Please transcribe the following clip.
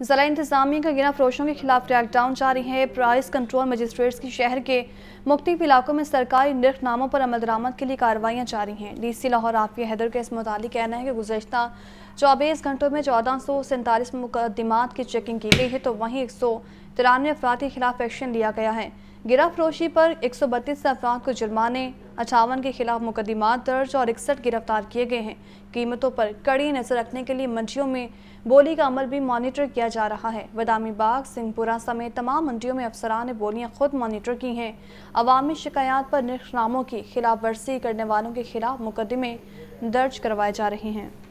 जिला इंतजामिया का गिना फरोशों के खिलाफ डाउन जारी है प्राइस कंट्रोल मजिस्ट्रेट्स की शहर के मुख्तफ इलाकों में सरकारी निर्ख नामों पर अमल दरामद के लिए कार्रवाइयाँ जारी हैं डी सी लाहौर आफिया हैदर का इस मुताली कहना है कि गुजशत चौबीस घंटों में चौदह सौ सैंतालीस मुकदमात की चेकिंग की गई है तो वहीं एक सौ तिरानवे अफराद के खिलाफ एक्शन लिया गया है गिरफ्तोशी पर एक सौ बत्तीस अफराद को जुर्माने अठावन के खिलाफ मुकदमा दर्ज और इकसठ गिरफ्तार किए गए हैं कीमतों पर कड़ी नजर रखने के लिए मंडियों में बोली का अमल भी मॉनिटर किया जा रहा है बदामी बाग सिंहपुरा समेत तमाम मंडियों में अफसरान ने बोलियां खुद मॉनिटर की हैं अवामी शिकायत पर निष्णामों की खिलाफ वर्जी करने वालों के खिलाफ मुकदमे दर्ज करवाए जा रहे हैं